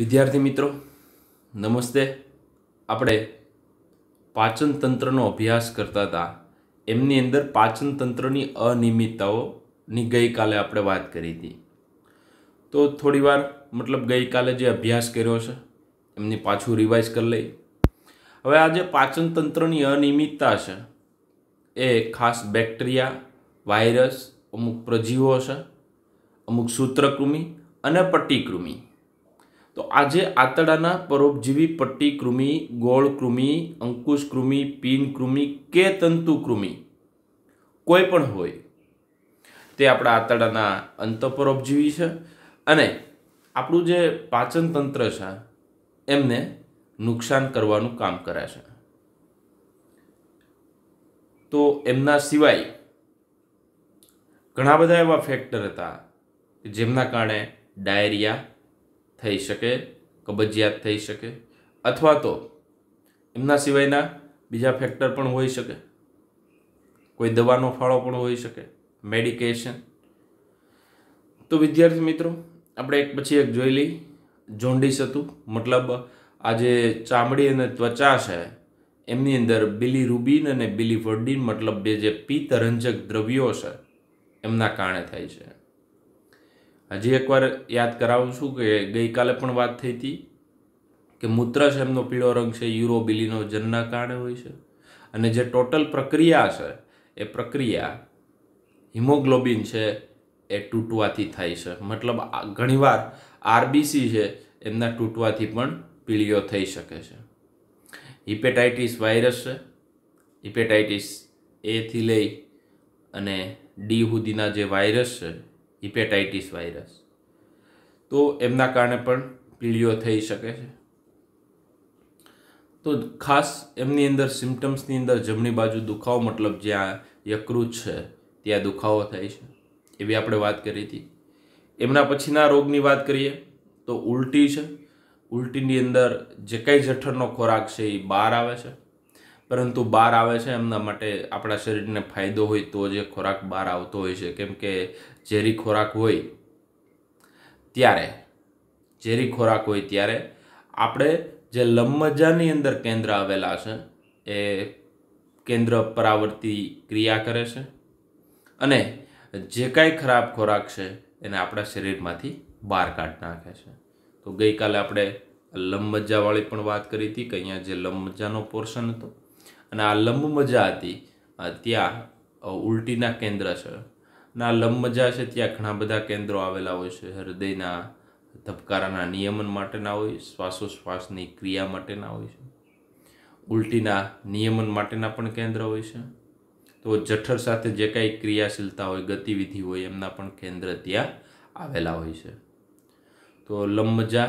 વિદ્યાર્થી મિત્રો નમસ્તે આપણે પાચન તંત્રનો અભ્યાસ કરતા હતા એમની અંદર પાચન તંત્રની અનિયમિતતાઓની ગઈકાલે આપણે વાત કરી હતી તો થોડી વાર મતલબ ગઈકાલે જે અભ્યાસ કર્યો છે એમની પાછું રિવાઇઝ કરી લઈ હવે આ જે પાચન તંત્રની અનિયમિતતા છે એ ખાસ બેક્ટેરિયા વાયરસ અમુક પ્રજીવો છે અમુક સૂત્રકૃમિ અને પટ્ટીકૃમિ તો આજે આંતરડાના પરોપજીવી પટ્ટી કૃમિ ગોળ કૃમિ અંકુશ કૃમિ પીન કૃમિ કે તંતુ કૃમિ કોઈ પણ હોય તે આપણા આંતરડાના અંતપરોપજીવી છે અને આપણું જે પાચન તંત્ર છે એમને નુકસાન કરવાનું કામ કરે છે તો એમના સિવાય ઘણા બધા એવા ફેક્ટર હતા જેમના કારણે ડાયરિયા થઈ શકે કબજિયાત થઈ શકે અથવા તો એમના સિવાયના બીજા ફેક્ટર પણ હોઈ શકે કોઈ દવાનો ફાળો પણ હોઈ શકે મેડિકેશન તો વિદ્યાર્થી મિત્રો આપણે એક પછી એક જોઈ લઈ જોન્ડિસ હતું મતલબ આ જે ચામડી અને ત્વચા છે એમની અંદર રૂબીન અને વર્ડીન મતલબ બે જે પિત્તરંજક દ્રવ્યો છે એમના કારણે થાય છે હજી એકવાર યાદ કરાવું છું કે ગઈકાલે પણ વાત થઈ હતી કે મૂત્રશ એમનો પીળો રંગ છે યુરોબિલીનો જનના કારણે હોય છે અને જે ટોટલ પ્રક્રિયા છે એ પ્રક્રિયા હિમોગ્લોબિન છે એ તૂટવાથી થાય છે મતલબ ઘણીવાર આરબીસી છે એમના તૂટવાથી પણ પીળીઓ થઈ શકે છે હિપેટાઇટિસ વાયરસ છે હિપેટાઇટિસ એથી લઈ અને ડી સુધીના જે વાયરસ છે હિપેટાઇટિસ વાયરસ તો એમના કારણે પણ પીળીઓ થઈ શકે છે તો ખાસ એમની અંદર સિમ્ટમ્સની અંદર જમણી બાજુ દુખાવો મતલબ જ્યાં યકૃત છે ત્યાં દુખાવો થાય છે એવી આપણે વાત કરી હતી એમના પછીના રોગની વાત કરીએ તો ઉલટી છે ઉલટીની અંદર જે કાંઈ જઠરનો ખોરાક છે એ બહાર આવે છે પરંતુ બહાર આવે છે એમના માટે આપણા શરીરને ફાયદો હોય તો જે ખોરાક બહાર આવતો હોય છે કેમ કે ઝેરી ખોરાક હોય ત્યારે ઝેરી ખોરાક હોય ત્યારે આપણે જે લંબમજ્જાની અંદર કેન્દ્ર આવેલા છે એ કેન્દ્ર પરાવર્તી ક્રિયા કરે છે અને જે કાંઈ ખરાબ ખોરાક છે એને આપણા શરીરમાંથી બહાર કાઢી નાખે છે તો ગઈકાલે આપણે લંબમજ્જાવાળી પણ વાત કરી હતી કે અહીંયા જે લંબમજ્જાનો પોર્શન હતો અને આ લંબમજ્જા હતી ત્યાં ઉલટીના કેન્દ્ર છે ના લંબમજ્જા છે ત્યાં ઘણા બધા કેન્દ્રો આવેલા હોય છે હૃદયના ધબકારાના નિયમન માટેના હોય શ્વાસોશ્વાસની ક્રિયા માટેના હોય છે ઉલટીના નિયમન માટેના પણ કેન્દ્ર હોય છે તો જઠર સાથે જે કાંઈ ક્રિયાશીલતા હોય ગતિવિધિ હોય એમના પણ કેન્દ્ર ત્યાં આવેલા હોય છે તો લંબમજ્જા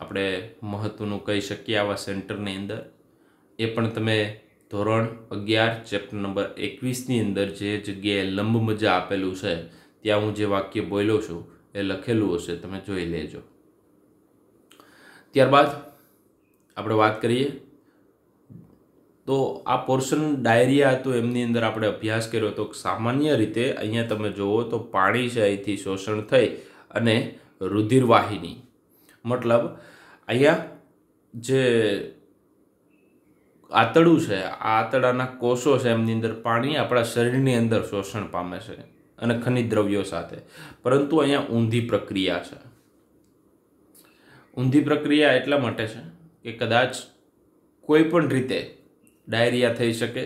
આપણે મહત્ત્વનું કહી શકીએ આવા સેન્ટરની અંદર એ પણ તમે ધોરણ અગિયાર ચેપ્ટર નંબર એકવીસની અંદર જે જગ્યાએ લંબ મજા આપેલું છે ત્યાં હું જે વાક્ય બોલ્યો છું એ લખેલું હશે તમે જોઈ લેજો ત્યારબાદ આપણે વાત કરીએ તો આ પોર્શન ડાયરિયા હતું એમની અંદર આપણે અભ્યાસ કર્યો તો સામાન્ય રીતે અહીંયા તમે જુઓ તો પાણી છે અહીંથી શોષણ થઈ અને રુધિરવાહિની મતલબ અહીંયા જે આતડું છે આ આતડાના કોષો છે એમની અંદર પાણી આપણા શરીરની અંદર શોષણ પામે છે અને ખનિજ દ્રવ્યો સાથે પરંતુ અહીંયા ઊંધી પ્રક્રિયા છે ઊંધી પ્રક્રિયા એટલા માટે છે કે કદાચ કોઈ પણ રીતે ડાયરિયા થઈ શકે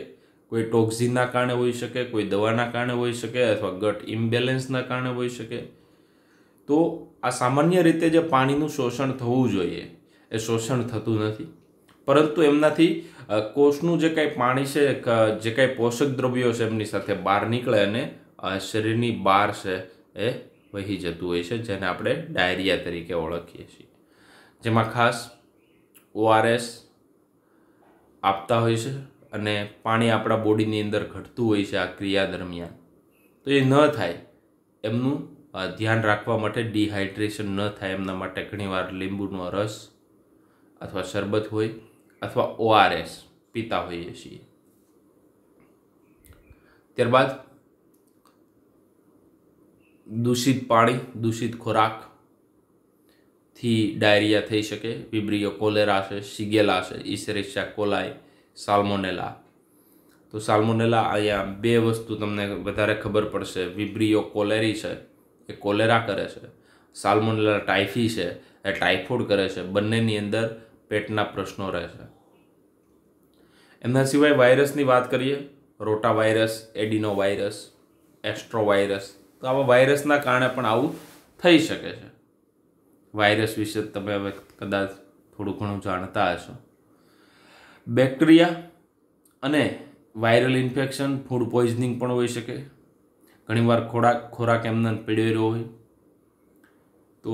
કોઈ ટોક્ઝિનના કારણે હોઈ શકે કોઈ દવાના કારણે હોઈ શકે અથવા ગટ ઇમ્બેલેન્સના કારણે હોઈ શકે તો આ સામાન્ય રીતે જે પાણીનું શોષણ થવું જોઈએ એ શોષણ થતું નથી પરંતુ એમનાથી કોષનું જે કાંઈ પાણી છે જે કાંઈ પોષક દ્રવ્યો છે એમની સાથે બહાર નીકળે અને શરીરની બહાર છે એ વહી જતું હોય છે જેને આપણે ડાયરિયા તરીકે ઓળખીએ છીએ જેમાં ખાસ ઓઆરએસ આપતા હોય છે અને પાણી આપણા બોડીની અંદર ઘટતું હોય છે આ ક્રિયા દરમિયાન તો એ ન થાય એમનું ધ્યાન રાખવા માટે ડિહાઇડ્રેશન ન થાય એમના માટે ઘણીવાર લીંબુનો રસ અથવા શરબત હોય અથવા ઓઆરએસ પીતા હોઈએ છીએ ત્યારબાદ દૂષિત પાણી દૂષિત ખોરાક થી ડાયરિયા થઈ શકે વિબ્રિયો કોલેરા છે સિગેલા છે ઇસરેશિયા કોલાય સાલ્મોનેલા તો સાલ્મોનેલા અહીંયા બે વસ્તુ તમને વધારે ખબર પડશે વિબ્રિયો કોલેરી છે એ કોલેરા કરે છે સાલ્મોનેલા ટાઇફી છે એ ટાઇફોઇડ કરે છે બંનેની અંદર પેટના પ્રશ્નો રહેશે એમના સિવાય વાયરસની વાત કરીએ rotavirus adenovirus astrovirus તો આવા વાયરસના કારણે પણ આવું થઈ શકે છે વાયરસ વિશે તમે હવે કદાચ થોડું ઘણું જાણતા હશો બેક્ટેરિયા અને વાયરલ ઇન્ફેક્શન ફૂડ પોઈઝનિંગ પણ હોઈ શકે ઘણીવાર ખોરાક ખોરાક એમને પીડેલો હોય તો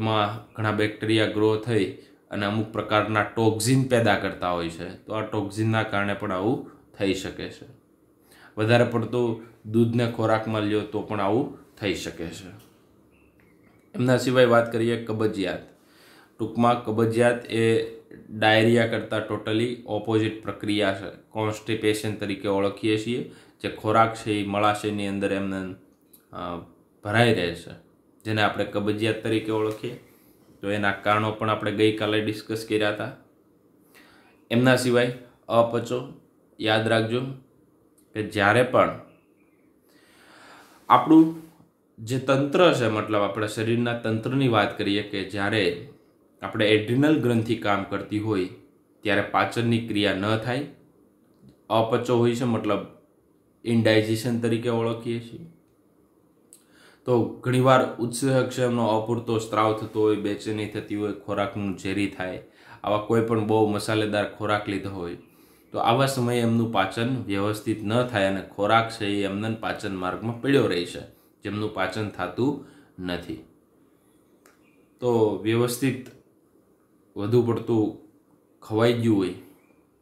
એમાં ઘણા બેક્ટેરિયા ગ્રો થઈ અને અમુક પ્રકારના ટોક્ઝિન પેદા કરતા હોય છે તો આ ટોક્ઝિનના કારણે પણ આવું થઈ શકે છે વધારે પડતું દૂધને ખોરાકમાં લ્યો તો પણ આવું થઈ શકે છે એમના સિવાય વાત કરીએ કબજિયાત ટૂંકમાં કબજિયાત એ ડાયરિયા કરતાં ટોટલી ઓપોઝિટ પ્રક્રિયા છે કોન્સ્ટિપેશન તરીકે ઓળખીએ છીએ જે ખોરાક છે એ મળાશયની અંદર એમને ભરાઈ રહે છે જેને આપણે કબજિયાત તરીકે ઓળખીએ તો એના કારણો પણ આપણે ગઈકાલે ડિસ્કસ કર્યા હતા એમના સિવાય અપચો યાદ રાખજો કે જ્યારે પણ આપણું જે તંત્ર છે મતલબ આપણા શરીરના તંત્રની વાત કરીએ કે જ્યારે આપણે એડ્રિનલ ગ્રંથિ કામ કરતી હોય ત્યારે પાચનની ક્રિયા ન થાય અપચો હોય છે મતલબ ઇન્ડાઇજેશન તરીકે ઓળખીએ છીએ તો ઘણીવાર ઉચ્ચક્ષમનો અપૂરતો સ્ત્રાવ થતો હોય બેચેની થતી હોય ખોરાકનું ઝેરી થાય આવા કોઈ પણ બહુ મસાલેદાર ખોરાક લીધો હોય તો આવા સમયે એમનું પાચન વ્યવસ્થિત ન થાય અને ખોરાક છે એ એમને પાચન માર્ગમાં પડ્યો રહે છે જેમનું પાચન થતું નથી તો વ્યવસ્થિત વધુ પડતું ખવાઈ ગયું હોય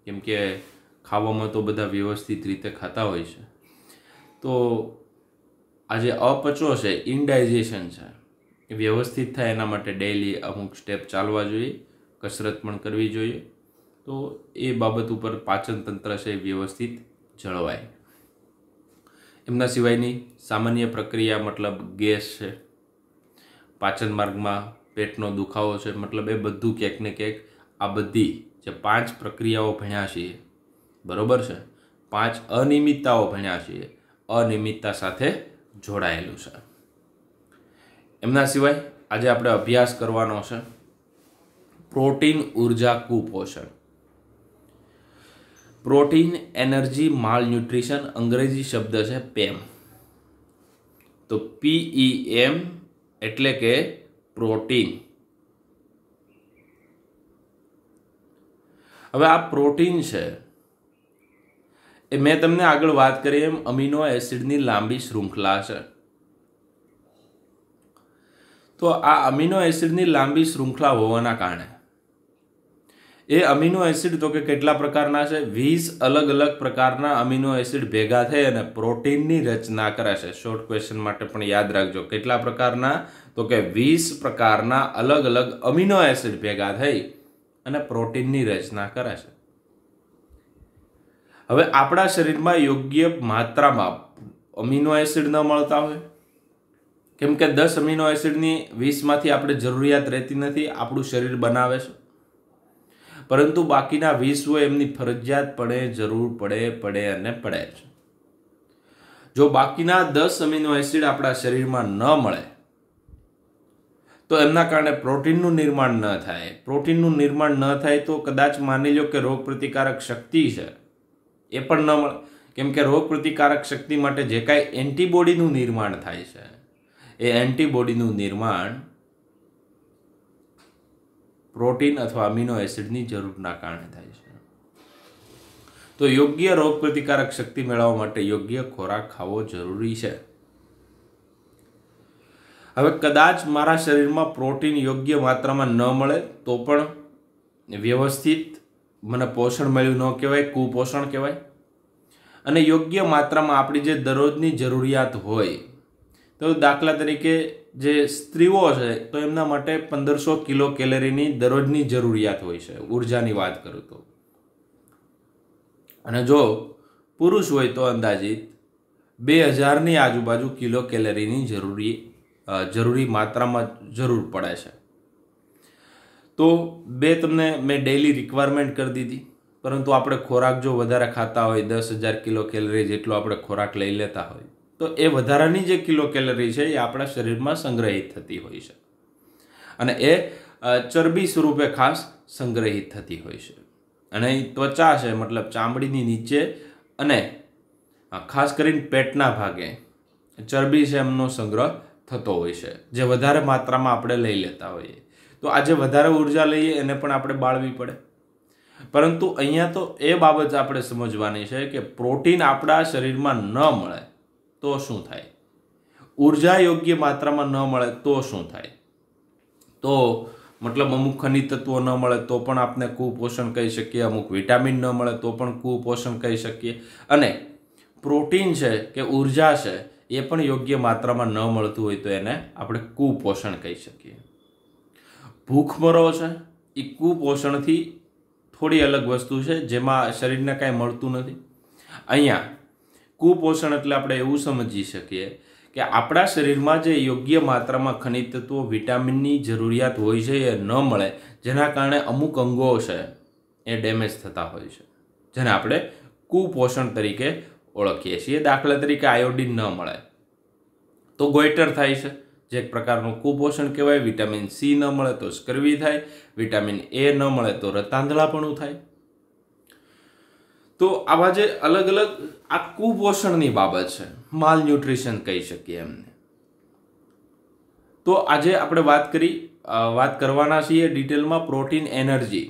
કેમ કે ખાવામાં તો બધા વ્યવસ્થિત રીતે ખાતા હોય છે તો આ જે અપચો છે ઇન્ડાઇજેશન છે એ વ્યવસ્થિત થાય એના માટે ડેઇલી અમુક સ્ટેપ ચાલવા જોઈએ કસરત પણ કરવી જોઈએ તો એ બાબત ઉપર પાચન તંત્ર છે વ્યવસ્થિત જળવાય એમના સિવાયની સામાન્ય પ્રક્રિયા મતલબ ગેસ છે પાચન માર્ગમાં પેટનો દુખાવો છે મતલબ એ બધું ક્યાંક ને ક્યાંક આ બધી જે પાંચ પ્રક્રિયાઓ ભણ્યા છીએ બરોબર છે પાંચ અનિયમિતતાઓ ભણ્યા છીએ અનિયમિતતા સાથે જોડાયેલું છે એમના સિવાય આજે આપણે અભ્યાસ કરવાનો છે પ્રોટીન ઉર્જા કુપોષણ પ્રોટીન એનર્જી માલ ન્યુટ્રિશન અંગ્રેજી શબ્દ છે પેમ તો પીઈ એમ એટલે કે પ્રોટીન હવે આ પ્રોટીન છે એ મેં તમને આગળ વાત કરી એમ અમિનો એસિડની લાંબી શૃંખલા છે તો આ અમિનો એસિડની લાંબી શૃંખલા હોવાના કારણે એ અમિનો એસિડ તો કે કેટલા પ્રકારના છે વીસ અલગ અલગ પ્રકારના અમિનો એસિડ ભેગા થઈ અને પ્રોટીનની રચના કરે છે શોર્ટ ક્વેશ્ચન માટે પણ યાદ રાખજો કેટલા પ્રકારના તો કે વીસ પ્રકારના અલગ અલગ અમિનો એસિડ ભેગા થઈ અને પ્રોટીનની રચના કરે છે હવે આપણા શરીરમાં યોગ્ય માત્રામાં અમીનો એસિડ ન મળતા હોય કેમ કે દસ અમીનો એસિડની વીસમાંથી આપણે જરૂરિયાત રહેતી નથી આપણું શરીર બનાવે છે પરંતુ બાકીના વીસ હોય એમની ફરજિયાત પડે જરૂર પડે પડે અને પડે છે જો બાકીના દસ અમીનો એસિડ આપણા શરીરમાં ન મળે તો એમના કારણે પ્રોટીનનું નિર્માણ ન થાય પ્રોટીનનું નિર્માણ ન થાય તો કદાચ માની લો કે રોગ પ્રતિકારક શક્તિ છે એ પણ ન મળે કેમ કે રોગ પ્રતિકારક શક્તિ માટે જે કાંઈ એન્ટીબોડીનું નિર્માણ થાય છે એ એન્ટીબોડીનું નિર્માણ પ્રોટીન અથવા અમિનો એસિડની જરૂરના કારણે થાય છે તો યોગ્ય રોગ પ્રતિકારક શક્તિ મેળવવા માટે યોગ્ય ખોરાક ખાવો જરૂરી છે હવે કદાચ મારા શરીરમાં પ્રોટીન યોગ્ય માત્રામાં ન મળે તો પણ વ્યવસ્થિત મને પોષણ મળ્યું ન કહેવાય કુપોષણ કહેવાય અને યોગ્ય માત્રામાં આપણી જે દરરોજની જરૂરિયાત હોય તો દાખલા તરીકે જે સ્ત્રીઓ છે તો એમના માટે પંદરસો કિલો કેલેરીની દરરોજની જરૂરિયાત હોય છે ઉર્જાની વાત કરું તો અને જો પુરુષ હોય તો અંદાજિત બે હજારની આજુબાજુ કિલો કેલેરીની જરૂરી જરૂરી માત્રામાં જરૂર પડે છે તો બે તમને મેં ડેઈલી રિક્વાયરમેન્ટ કરી દીધી પરંતુ આપણે ખોરાક જો વધારે ખાતા હોય દસ હજાર કિલો કેલરી જેટલો આપણે ખોરાક લઈ લેતા હોય તો એ વધારાની જે કિલો કેલરી છે એ આપણા શરીરમાં સંગ્રહિત થતી હોય છે અને એ ચરબી સ્વરૂપે ખાસ સંગ્રહિત થતી હોય છે અને ત્વચા છે મતલબ ચામડીની નીચે અને ખાસ કરીને પેટના ભાગે ચરબી છે એમનો સંગ્રહ થતો હોય છે જે વધારે માત્રામાં આપણે લઈ લેતા હોઈએ તો આજે વધારે ઉર્જા લઈએ એને પણ આપણે બાળવી પડે પરંતુ અહીંયા તો એ બાબત આપણે સમજવાની છે કે પ્રોટીન આપણા શરીરમાં ન મળે તો શું થાય ઉર્જા યોગ્ય માત્રામાં ન મળે તો શું થાય તો મતલબ અમુક ખનિજ તત્વો ન મળે તો પણ આપણે કુપોષણ કહી શકીએ અમુક વિટામિન ન મળે તો પણ કુપોષણ કહી શકીએ અને પ્રોટીન છે કે ઉર્જા છે એ પણ યોગ્ય માત્રામાં ન મળતું હોય તો એને આપણે કુપોષણ કહી શકીએ ભૂખમરો છે એ કુપોષણથી થોડી અલગ વસ્તુ છે જેમાં શરીરને કાંઈ મળતું નથી અહીંયા કુપોષણ એટલે આપણે એવું સમજી શકીએ કે આપણા શરીરમાં જે યોગ્ય માત્રામાં ખનિજ તત્વો વિટામિનની જરૂરિયાત હોય છે એ ન મળે જેના કારણે અમુક અંગો છે એ ડેમેજ થતા હોય છે જેને આપણે કુપોષણ તરીકે ઓળખીએ છીએ દાખલા તરીકે આયોડિન ન મળે તો ગોઈટર થાય છે જે એક પ્રકારનું કુપોષણ કહેવાય વિટામિન સી ન મળે તો સ્કર્વી થાય વિટામિન એ ન મળે તો રતાંધળાપણું થાય તો આવા જે અલગ અલગ આ કુપોષણની બાબત છે માલ ન્યુટ્રિશન કહી શકીએ એમને તો આજે આપણે વાત કરી વાત કરવાના છીએ ડિટેલમાં પ્રોટીન એનર્જી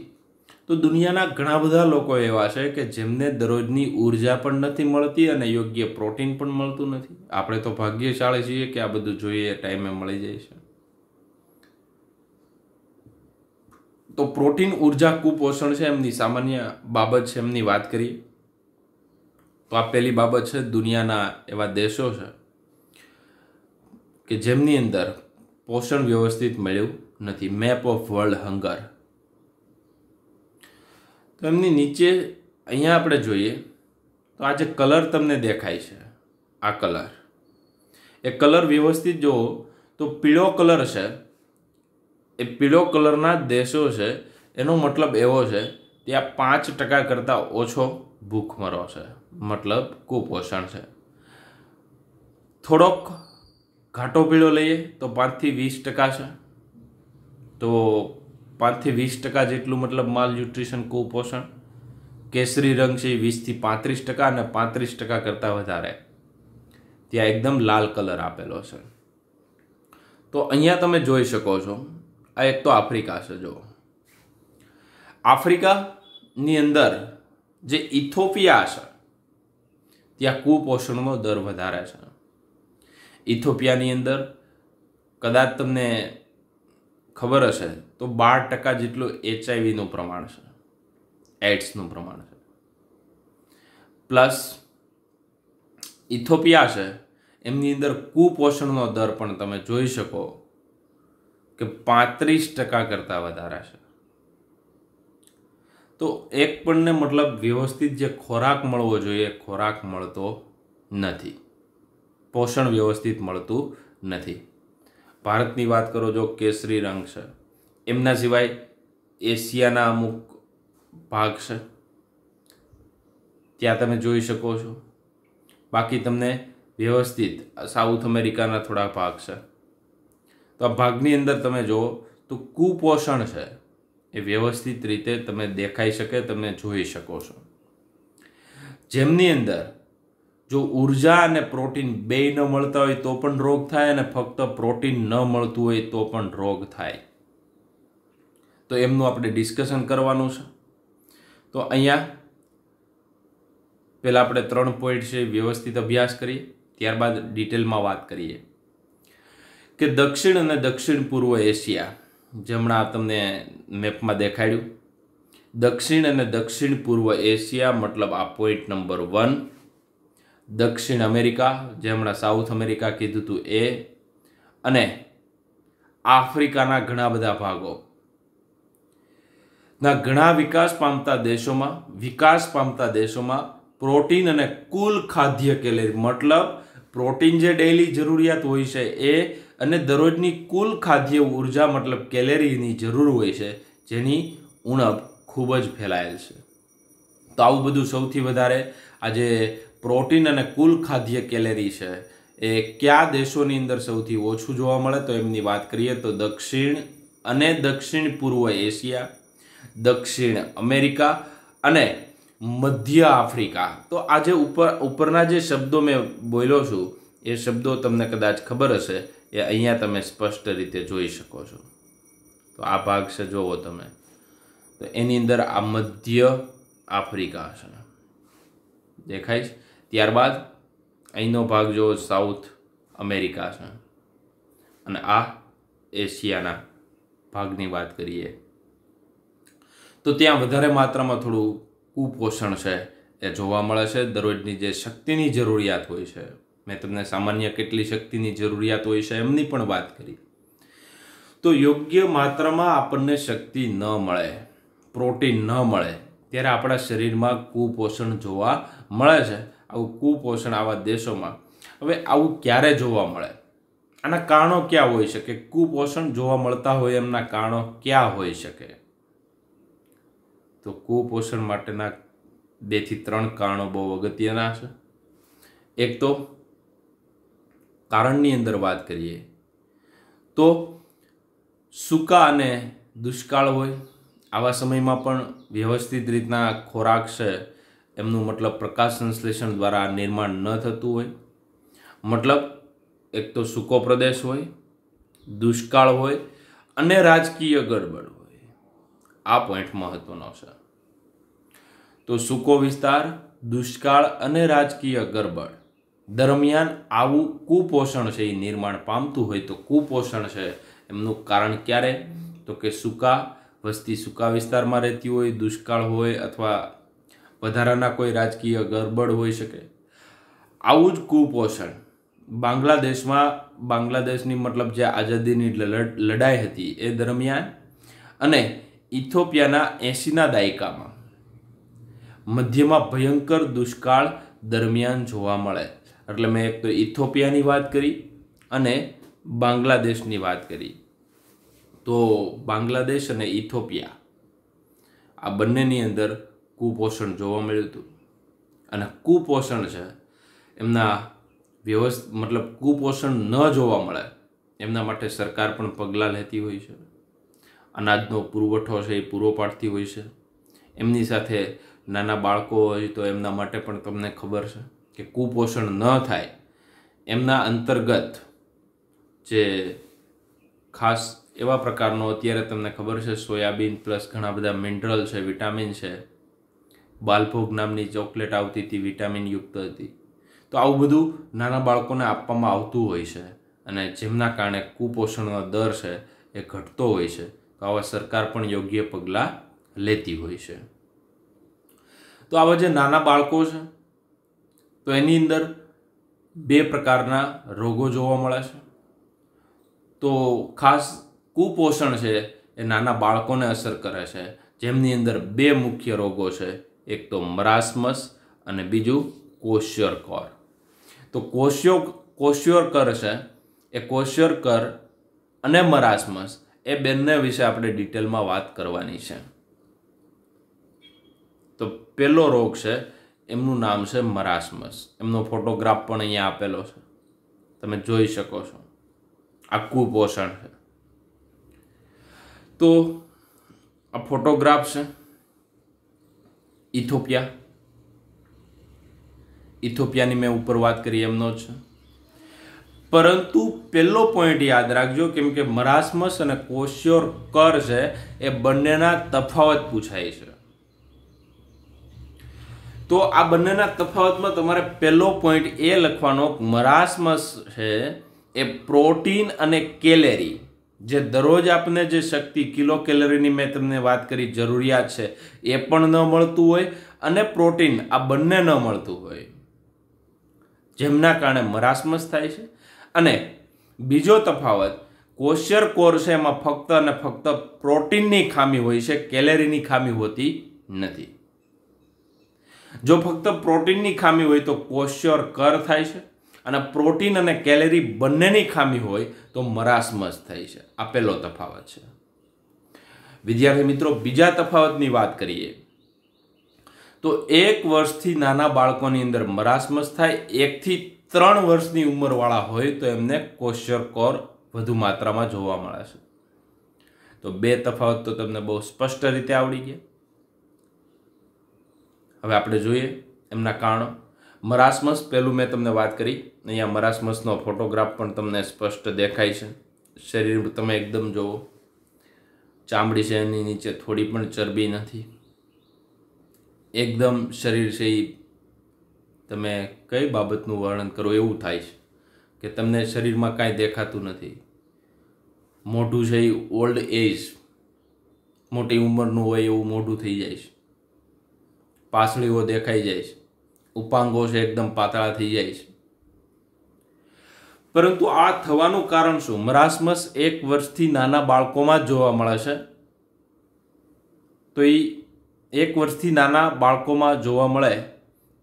તો દુનિયાના ઘણા બધા લોકો એવા છે કે જેમને દરરોજની ઉર્જા પણ નથી મળતી અને યોગ્ય પ્રોટીન પણ મળતું નથી આપણે તો ભાગ્યશાળી છીએ કે આ બધું જોઈએ ટાઈમે મળી જાય છે તો પ્રોટીન ઉર્જા કુપોષણ છે એમની સામાન્ય બાબત છે એમની વાત કરીએ તો આ પહેલી બાબત છે દુનિયાના એવા દેશો છે કે જેમની અંદર પોષણ વ્યવસ્થિત મળ્યું નથી મેપ ઓફ વર્લ્ડ હંગર તો એમની નીચે અહીંયા આપણે જોઈએ તો આ જે કલર તમને દેખાય છે આ કલર એ કલર વ્યવસ્થિત જુઓ તો પીળો કલર છે એ પીળો કલરના દેશો છે એનો મતલબ એવો છે ત્યાં પાંચ ટકા કરતાં ઓછો ભૂખમરો છે મતલબ કુપોષણ છે થોડોક ઘાટો પીળો લઈએ તો પાંચથી વીસ ટકા છે તો પાંચથી વીસ ટકા જેટલું મતલબ માલ ન્યુટ્રિશન કુપોષણ કેસરી રંગ છે એ વીસથી પાંત્રીસ ટકા અને પાંત્રીસ ટકા કરતાં વધારે ત્યાં એકદમ લાલ કલર આપેલો છે તો અહીંયા તમે જોઈ શકો છો આ એક તો આફ્રિકા છે જો આફ્રિકાની અંદર જે ઇથોપિયા છે ત્યાં કુપોષણનો દર વધારે છે ઇથોપિયાની અંદર કદાચ તમને ખબર હશે તો બાર ટકા જેટલું એચઆઈવીનું પ્રમાણ છે એડ્સનું પ્રમાણ છે પ્લસ ઇથોપિયા છે એમની અંદર કુપોષણનો દર પણ તમે જોઈ શકો કે પાંત્રીસ ટકા કરતાં વધારે છે તો એક પણને મતલબ વ્યવસ્થિત જે ખોરાક મળવો જોઈએ ખોરાક મળતો નથી પોષણ વ્યવસ્થિત મળતું નથી ભારતની વાત કરો જો કેસરી રંગ છે એમના સિવાય એશિયાના અમુક ભાગ છે ત્યાં તમે જોઈ શકો છો બાકી તમને વ્યવસ્થિત સાઉથ અમેરિકાના થોડા ભાગ છે તો આ ભાગની અંદર તમે જુઓ તો કુપોષણ છે એ વ્યવસ્થિત રીતે તમે દેખાઈ શકે તમે જોઈ શકો છો જેમની અંદર જો ઉર્જા અને પ્રોટીન બેય ન મળતા હોય તો પણ રોગ થાય અને ફક્ત પ્રોટીન ન મળતું હોય તો પણ રોગ થાય તો એમનું આપણે ડિસ્કશન કરવાનું છે તો અહીંયા પહેલાં આપણે ત્રણ પોઈન્ટ છે વ્યવસ્થિત અભ્યાસ કરીએ ત્યારબાદ ડિટેલમાં વાત કરીએ કે દક્ષિણ અને દક્ષિણ પૂર્વ એશિયા જમણા તમને મેપમાં દેખાડ્યું દક્ષિણ અને દક્ષિણ પૂર્વ એશિયા મતલબ આ પોઈન્ટ નંબર વન દક્ષિણ અમેરિકા જે હમણાં સાઉથ અમેરિકા કીધું હતું એ અને આફ્રિકાના ઘણા બધા ભાગો ના ઘણા વિકાસ પામતા દેશોમાં વિકાસ પામતા દેશોમાં પ્રોટીન અને કુલ ખાદ્ય કેલેરી મતલબ પ્રોટીન જે ડેઇલી જરૂરિયાત હોય છે એ અને દરરોજની કુલ ખાદ્ય ઉર્જા મતલબ કેલેરીની જરૂર હોય છે જેની ઉણપ ખૂબ જ ફેલાયેલ છે તો આવું બધું સૌથી વધારે આજે પ્રોટીન અને કુલ ખાદ્ય કેલેરી છે એ કયા દેશોની અંદર સૌથી ઓછું જોવા મળે તો એમની વાત કરીએ તો દક્ષિણ અને દક્ષિણ પૂર્વ એશિયા દક્ષિણ અમેરિકા અને મધ્ય આફ્રિકા તો આજે ઉપર ઉપરના જે શબ્દો મેં બોલ્યો છું એ શબ્દો તમને કદાચ ખબર હશે એ અહીંયા તમે સ્પષ્ટ રીતે જોઈ શકો છો તો આ ભાગ છે જોવો તમે તો એની અંદર આ મધ્ય આફ્રિકા છે દેખાય છે ત્યારબાદ અહીંનો ભાગ જો સાઉથ અમેરિકા છે અને આ એશિયાના ભાગની વાત કરીએ તો ત્યાં વધારે માત્રામાં થોડું કુપોષણ છે એ જોવા મળે છે દરરોજની જે શક્તિની જરૂરિયાત હોય છે મેં તમને સામાન્ય કેટલી શક્તિની જરૂરિયાત હોય છે એમની પણ વાત કરી તો યોગ્ય માત્રામાં આપણને શક્તિ ન મળે પ્રોટીન ન મળે ત્યારે આપણા શરીરમાં કુપોષણ જોવા મળે છે આવું કુપોષણ આવા દેશોમાં હવે આવું ક્યારે જોવા મળે આના કારણો ક્યાં હોઈ શકે કુપોષણ જોવા મળતા હોય એમના કારણો ક્યાં હોઈ શકે તો કુપોષણ માટેના બેથી ત્રણ કારણો બહુ અગત્યના છે એક તો કારણની અંદર વાત કરીએ તો સૂકા અને દુષ્કાળ હોય આવા સમયમાં પણ વ્યવસ્થિત રીતના ખોરાક છે એમનું મતલબ પ્રકાશ સંશ્લેષણ દ્વારા નિર્માણ ન થતું હોય મતલબ એક તો સૂકો પ્રદેશ હોય દુષ્કાળ હોય અને રાજકીય ગડબડ હોય આ પોઈન્ટ મહત્વનો છે તો સૂકો વિસ્તાર દુષ્કાળ અને રાજકીય ગરબડ દરમિયાન આવું કુપોષણ છે એ નિર્માણ પામતું હોય તો કુપોષણ છે એમનું કારણ ક્યારે તો કે સૂકા વસ્તી સૂકા વિસ્તારમાં રહેતી હોય દુષ્કાળ હોય અથવા વધારાના કોઈ રાજકીય ગરબડ હોઈ શકે આવું જ કુપોષણ બાંગ્લાદેશમાં બાંગ્લાદેશની મતલબ જે આઝાદીની લડાઈ હતી એ દરમિયાન અને ઇથોપિયાના એંશીના દાયકામાં મધ્યમાં ભયંકર દુષ્કાળ દરમિયાન જોવા મળે એટલે મેં એક તો ઇથોપિયાની વાત કરી અને બાંગ્લાદેશની વાત કરી તો બાંગ્લાદેશ અને ઇથોપિયા આ બંનેની અંદર કુપોષણ જોવા મળ્યું હતું અને કુપોષણ છે એમના વ્યવસ્થ મતલબ કુપોષણ ન જોવા મળે એમના માટે સરકાર પણ પગલાં લેતી હોય છે અનાજનો પુરવઠો છે એ પૂરો પાડતી હોય છે એમની સાથે નાના બાળકો હોય તો એમના માટે પણ તમને ખબર છે કે કુપોષણ ન થાય એમના અંતર્ગત જે ખાસ એવા પ્રકારનો અત્યારે તમને ખબર છે સોયાબીન પ્લસ ઘણા બધા મિનરલ છે વિટામિન છે બાલભોગ નામની ચોકલેટ આવતી હતી વિટામિન યુક્ત હતી તો આવું બધું નાના બાળકોને આપવામાં આવતું હોય છે અને જેમના કારણે કુપોષણનો દર છે એ ઘટતો હોય છે તો આવા સરકાર પણ યોગ્ય પગલાં લેતી હોય છે તો આવા જે નાના બાળકો છે તો એની અંદર બે પ્રકારના રોગો જોવા મળે છે તો ખાસ કુપોષણ છે એ નાના બાળકોને અસર કરે છે જેમની અંદર બે મુખ્ય રોગો છે એક તો મરાસમસ અને બીજું કોશ્યોરકર તો કોશ્યો કોશ્યોરકર છે એ કોશ્યોરકર અને મરાસમસ એ બંને વિશે આપણે ડિટેલમાં વાત કરવાની છે તો પહેલો રોગ છે એમનું નામ છે મરાસમસ એમનો ફોટોગ્રાફ પણ અહીંયા આપેલો છે તમે જોઈ શકો છો આ કુપોષણ છે તો આ ફોટોગ્રાફ છે ઇથોપિયા ઇથોપિયાની મેં ઉપર વાત કરી એમનો જ પરંતુ પહેલો પોઈન્ટ યાદ રાખજો કેમ કે મરાસમસ અને કોશ્યોર કર છે એ બંનેના તફાવત પૂછાય છે તો આ બંનેના તફાવતમાં તમારે પહેલો પોઈન્ટ એ લખવાનો મરાસમસ છે એ પ્રોટીન અને કેલેરી જે દરરોજ આપને જે શક્તિ કિલો કેલરીની મેં તમને વાત કરી જરૂરિયાત છે એ પણ ન મળતું હોય અને પ્રોટીન આ બંને ન મળતું હોય જેમના કારણે મરાસમસ થાય છે અને બીજો તફાવત કોશિયર કોર છે એમાં ફક્ત અને ફક્ત પ્રોટીનની ખામી હોય છે કેલેરીની ખામી હોતી નથી જો ફક્ત પ્રોટીનની ખામી હોય તો કોશિયર કર થાય છે અને પ્રોટીન અને કેલેરી બંનેની ખામી હોય તો મરાસમસ થાય છે આ પહેલો તફાવત છે વિદ્યાર્થી મિત્રો બીજા તફાવતની વાત કરીએ તો એક વર્ષથી નાના બાળકોની અંદર મરાસમસ થાય એકથી ત્રણ વર્ષની ઉંમરવાળા હોય તો એમને કોશર કોર વધુ માત્રામાં જોવા મળે છે તો બે તફાવત તો તમને બહુ સ્પષ્ટ રીતે આવડી ગયા હવે આપણે જોઈએ એમના કારણો મરાસમસ પહેલું મેં તમને વાત કરી અહીંયા મરાસમસનો ફોટોગ્રાફ પણ તમને સ્પષ્ટ દેખાય છે શરીર તમે એકદમ જુઓ ચામડી છે એની નીચે થોડી પણ ચરબી નથી એકદમ શરીર છે એ તમે કઈ બાબતનું વર્ણન કરો એવું થાય છે કે તમને શરીરમાં કાંઈ દેખાતું નથી મોઢું છે એ ઓલ્ડ એજ મોટી ઉંમરનું હોય એવું મોઢું થઈ જાય છે પાસળીઓ દેખાઈ જાય છે ઉપાંગો છે એકદમ પાતળા થઈ જાય છે પરંતુ આ થવાનું કારણ શું મરાસમસ એક વર્ષથી નાના બાળકોમાં જ જોવા મળે છે તો એ એક વર્ષથી નાના બાળકોમાં જોવા મળે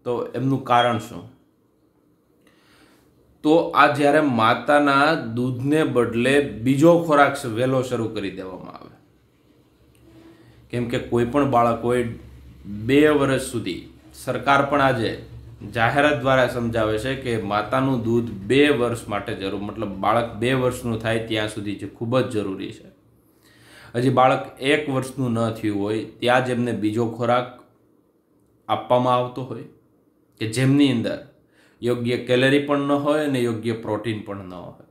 તો એમનું કારણ શું તો આ જ્યારે માતાના દૂધને બદલે બીજો ખોરાક વહેલો શરૂ કરી દેવામાં આવે કેમ કે કોઈ પણ બાળક હોય બે વર્ષ સુધી સરકાર પણ આજે જાહેરાત દ્વારા સમજાવે છે કે માતાનું દૂધ બે વર્ષ માટે જરૂર મતલબ બાળક બે વર્ષનું થાય ત્યાં સુધી જે ખૂબ જ જરૂરી છે હજી બાળક એક વર્ષનું ન થયું હોય ત્યાં જ એમને બીજો ખોરાક આપવામાં આવતો હોય કે જેમની અંદર યોગ્ય કેલરી પણ ન હોય અને યોગ્ય પ્રોટીન પણ ન હોય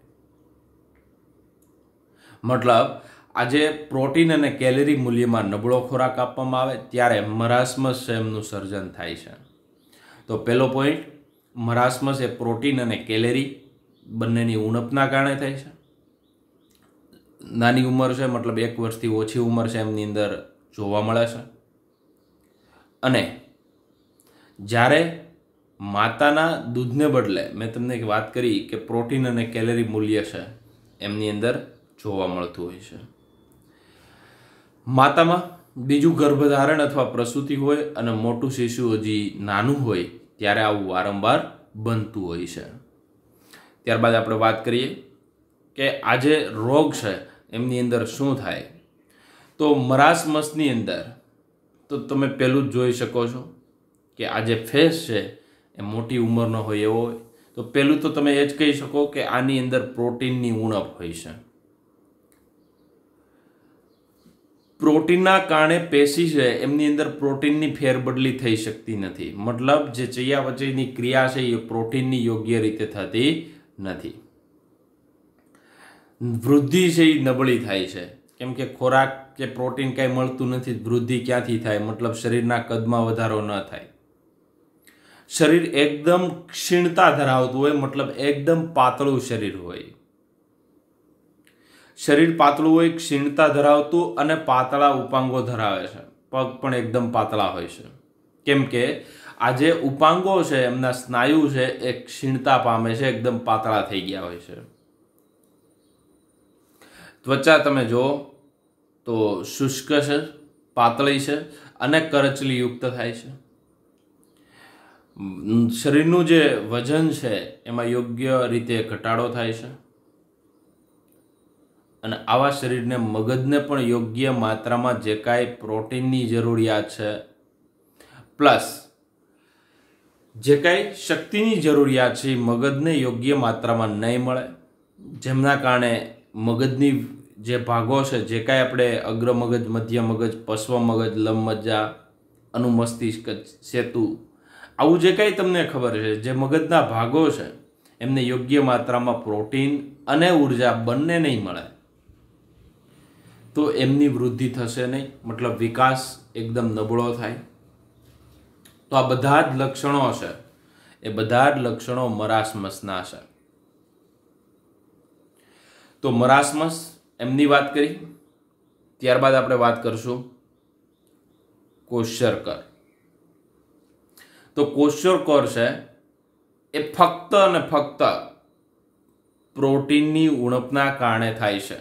મતલબ આજે પ્રોટીન અને કેલરી મૂલ્યમાં નબળો ખોરાક આપવામાં આવે ત્યારે મરાસમસ એમનું સર્જન થાય છે તો પહેલો પોઈન્ટ મરાસમસ એ પ્રોટીન અને કેલેરી બંનેની ઉણપના કારણે થાય છે નાની ઉંમર છે મતલબ એક વર્ષથી ઓછી ઉંમર છે એમની અંદર જોવા મળે છે અને જ્યારે માતાના દૂધને બદલે મેં તમને એક વાત કરી કે પ્રોટીન અને કેલેરી મૂલ્ય છે એમની અંદર જોવા મળતું હોય છે માતામાં બીજું ગર્ભધારણ અથવા પ્રસૂતિ હોય અને મોટું શિશુ હજી નાનું હોય ત્યારે આવું વારંવાર બનતું હોય છે ત્યારબાદ આપણે વાત કરીએ કે આ જે રોગ છે એમની અંદર શું થાય તો મરાસમસની અંદર તો તમે પહેલું જ જોઈ શકો છો કે આ જે ફેસ છે એ મોટી ઉંમરનો હોય એવો હોય તો પહેલું તો તમે એ જ કહી શકો કે આની અંદર પ્રોટીનની ઉણપ હોય છે પ્રોટીનના કારણે પેશી છે એમની અંદર પ્રોટીનની ફેરબદલી થઈ શકતી નથી મતલબ જે ચયાપચયની ક્રિયા છે એ પ્રોટીનની યોગ્ય રીતે થતી નથી વૃદ્ધિ છે એ નબળી થાય છે કેમ કે ખોરાક કે પ્રોટીન કાંઈ મળતું નથી વૃદ્ધિ ક્યાંથી થાય મતલબ શરીરના કદમાં વધારો ન થાય શરીર એકદમ ક્ષીણતા ધરાવતું હોય મતલબ એકદમ પાતળું શરીર હોય શરીર પાતળું હોય ક્ષીણતા ધરાવતું અને પાતળા ઉપાંગો ધરાવે છે પગ પણ એકદમ પાતળા હોય છે કેમ કે આ જે ઉપાંગો છે એમના સ્નાયુ છે એ ક્ષીણતા પામે છે એકદમ પાતળા થઈ ગયા હોય છે ત્વચા તમે જુઓ તો શુષ્ક છે પાતળી છે અને કરચલીયુક્ત થાય છે શરીરનું જે વજન છે એમાં યોગ્ય રીતે ઘટાડો થાય છે અને આવા શરીરને મગજને પણ યોગ્ય માત્રામાં જે કાંઈ પ્રોટીનની જરૂરિયાત છે પ્લસ જે કાંઈ શક્તિની જરૂરિયાત છે મગજને યોગ્ય માત્રામાં નહીં મળે જેમના કારણે મગજની જે ભાગો છે જે કાંઈ આપણે અગ્રમગજ મધ્ય મગજ પશ્વ મગજ લંબમજ્જા અનુમસ્તિષ્ક સેતુ આવું જે કાંઈ તમને ખબર છે જે મગજના ભાગો છે એમને યોગ્ય માત્રામાં પ્રોટીન અને ઉર્જા બંને નહીં મળે તો એમની વૃદ્ધિ થશે નહીં મતલબ વિકાસ એકદમ નબળો થાય તો આ બધા જ લક્ષણો છે એ બધા જ લક્ષણો મરાસમસના છે તો મરાસમસ એમની વાત કરી ત્યારબાદ આપણે વાત કરશું કોશરકર તો કોશરકર છે એ ફક્ત અને ફક્ત પ્રોટીનની ઉણપના કારણે થાય છે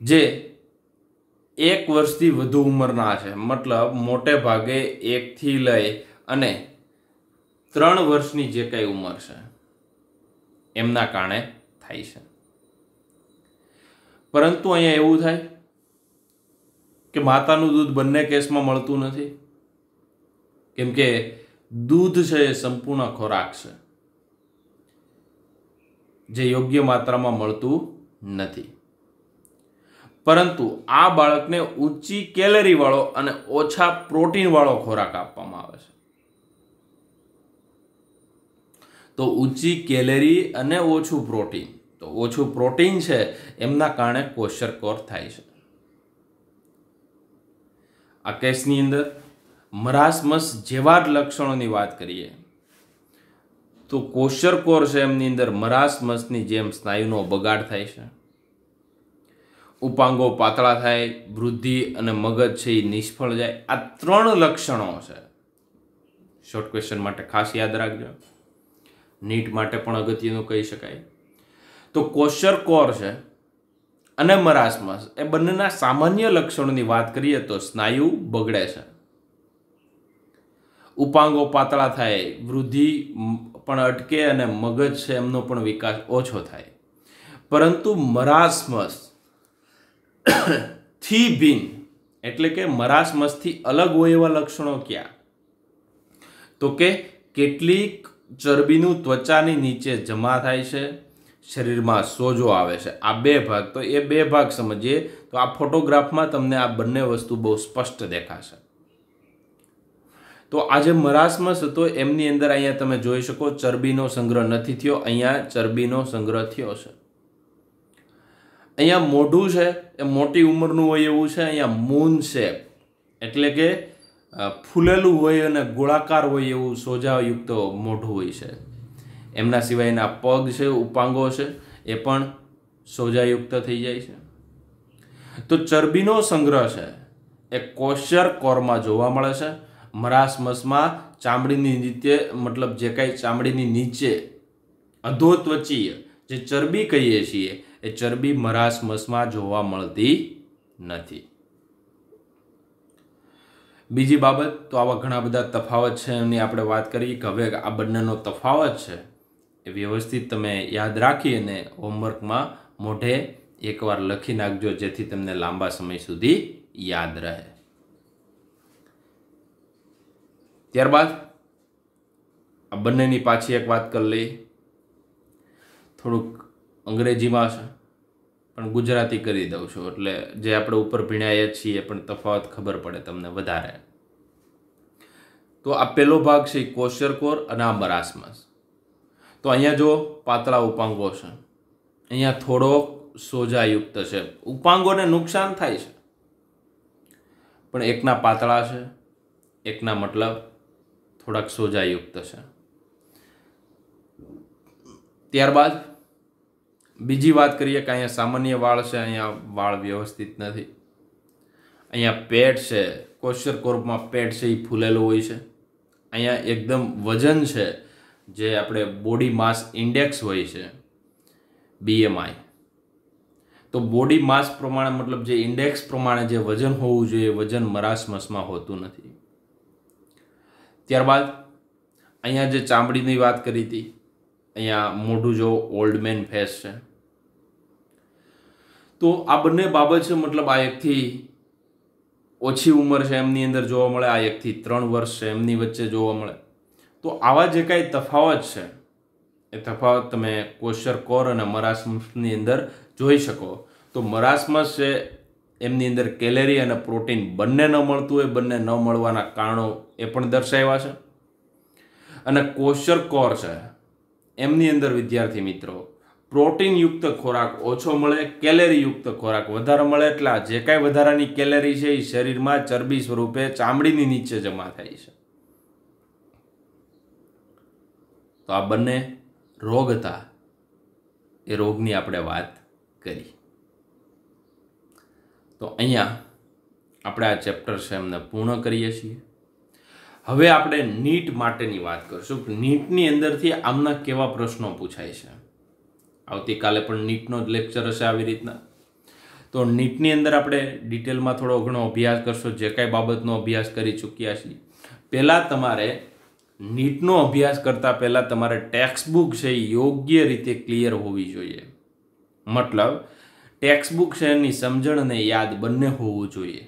જે એક વર્ષથી વધુ ઉંમરના છે મતલબ મોટે ભાગે એકથી લઈ અને ત્રણ વર્ષની જે કંઈ ઉંમર છે એમના કારણે થાય છે પરંતુ અહીંયા એવું થાય કે માતાનું દૂધ બંને કેસમાં મળતું નથી કેમ કે દૂધ છે એ સંપૂર્ણ ખોરાક છે જે યોગ્ય માત્રામાં મળતું નથી પરંતુ આ બાળકને ઊંચી કેલરીવાળો અને ઓછા પ્રોટીનવાળો ખોરાક આપવામાં આવે છે તો ઊંચી કેલેરી અને ઓછું પ્રોટીન તો ઓછું પ્રોટીન છે એમના કારણે કોશર કોર થાય છે આ કેસની અંદર મરાસમસ જેવા જ લક્ષણોની વાત કરીએ તો કોશર કોર છે એમની અંદર મરાસમસની જેમ સ્નાયુનો બગાડ થાય છે ઉપાંગો પાતળા થાય વૃદ્ધિ અને મગજ છે એ નિષ્ફળ જાય આ ત્રણ લક્ષણો છે શોર્ટ ક્વેશ્ચન માટે ખાસ યાદ રાખજો નીટ માટે પણ અગત્યનું કહી શકાય તો કોશર કોર છે અને મરાસમસ એ બંનેના સામાન્ય લક્ષણોની વાત કરીએ તો સ્નાયુ બગડે છે ઉપાંગો પાતળા થાય વૃદ્ધિ પણ અટકે અને મગજ છે એમનો પણ વિકાસ ઓછો થાય પરંતુ મરાસમસ થી ભિન્ન એટલે કે મરાસમસથી અલગ હોય એવા લક્ષણો ક્યાં તો કે કેટલીક ચરબીનું ત્વચાની નીચે જમા થાય છે શરીરમાં સોજો આવે છે આ બે ભાગ તો એ બે ભાગ સમજીએ તો આ ફોટોગ્રાફમાં તમને આ બંને વસ્તુ બહુ સ્પષ્ટ દેખાશે તો આજે મરાસમસ હતો એમની અંદર અહીંયા તમે જોઈ શકો ચરબીનો સંગ્રહ નથી થયો અહીંયા ચરબીનો સંગ્રહ થયો છે અહીંયા મોઢું છે એ મોટી ઉંમરનું હોય એવું છે અહીંયા મૂન શેપ એટલે કે ફૂલેલું હોય અને ગોળાકાર હોય એવું સોજાયુક્ત મોઢું હોય છે એમના સિવાયના પગ છે ઉપાંગો છે એ પણ સોજાયુક્ત થઈ જાય છે તો ચરબીનો સંગ્રહ છે એ કોશર કોરમાં જોવા મળે છે મરાસમસમાં ચામડીની નીચે મતલબ જે કાંઈ ચામડીની નીચે અધોત્વચીય જે ચરબી કહીએ છીએ એ ચરબી મરાસમસમાં જોવા મળતી નથી બીજી બાબત તો આવા ઘણા બધા તફાવત છે એની આપણે વાત કરીએ કે હવે આ બંનેનો તફાવત છે એ વ્યવસ્થિત તમે યાદ રાખી અને હોમવર્કમાં મોઢે એકવાર લખી નાખજો જેથી તમને લાંબા સમય સુધી યાદ રહે ત્યારબાદ આ બંનેની પાછી એક વાત કરી લઈ થોડુંક અંગ્રેજીમાં છે પણ ગુજરાતી કરી દઉં છું એટલે જે આપણે ઉપર ભીણાઈએ છીએ પણ તફાવત ખબર પડે તમને વધારે તો આ પહેલો ભાગ છે કોશર કોર અને આંબરાસમાસ તો અહીંયા જો પાતળા ઉપાંગો છે અહીંયા થોડો સોજાયુક્ત છે ઉપાંગોને નુકસાન થાય છે પણ એકના પાતળા છે એકના મતલબ થોડાક સોજાયુક્ત છે ત્યારબાદ બીજી વાત કરીએ કે અહીંયા સામાન્ય વાળ છે અહીંયા વાળ વ્યવસ્થિત નથી અહીંયા પેટ છે કોશ્ચર કોર્પમાં પેટ છે એ ફૂલેલું હોય છે અહીંયા એકદમ વજન છે જે આપણે બોડી માસ ઇન્ડેક્સ હોય છે બીએમઆઈ તો બોડી માસ પ્રમાણે મતલબ જે ઇન્ડેક્સ પ્રમાણે જે વજન હોવું જોઈએ વજન મરાસમસમાં હોતું નથી ત્યારબાદ અહીંયા જે ચામડીની વાત કરી હતી અહીંયા મોઢું જો ઓલ્ડ મેન ફેસ છે તો આ બંને બાબત છે મતલબ આ એકથી ઓછી ઉંમર છે એમની અંદર જોવા મળે આ એકથી ત્રણ વર્ષ છે એમની વચ્ચે જોવા મળે તો આવા જે કાંઈ તફાવત છે એ તફાવત તમે કોશર કોર અને મરાસમસની અંદર જોઈ શકો તો મરાસમસ છે એમની અંદર કેલેરી અને પ્રોટીન બંને ન મળતું હોય બંને ન મળવાના કારણો એ પણ દર્શાવ્યા છે અને કોશર કોર છે એમની અંદર વિદ્યાર્થી મિત્રો પ્રોટીનયુક્ત ખોરાક ઓછો મળે કેલેરીયુક્ત ખોરાક વધારે મળે એટલે જે કાંઈ વધારાની કેલેરી છે એ શરીરમાં ચરબી સ્વરૂપે ચામડીની નીચે જમા થાય છે તો આ બંને રોગ હતા એ રોગની આપણે વાત કરી તો અહીંયા આપણે આ ચેપ્ટર છે એમને પૂર્ણ કરીએ છીએ હવે આપણે નીટ માટેની વાત કરીશું નીટની અંદરથી આમના કેવા પ્રશ્નો પૂછાય છે આવતીકાલે પણ નીટનો જ લેક્ચર હશે આવી રીતના તો નીટની અંદર આપણે ડિટેલમાં થોડો ઘણો અભ્યાસ કરશો જે કાંઈ બાબતનો અભ્યાસ કરી ચૂક્યા છીએ પહેલાં તમારે નીટનો અભ્યાસ કરતાં પહેલાં તમારે ટેક્સ્ટબુક છે એ યોગ્ય રીતે ક્લિયર હોવી જોઈએ મતલબ ટેક્સ્ટબુક છે એની સમજણ અને યાદ બંને હોવું જોઈએ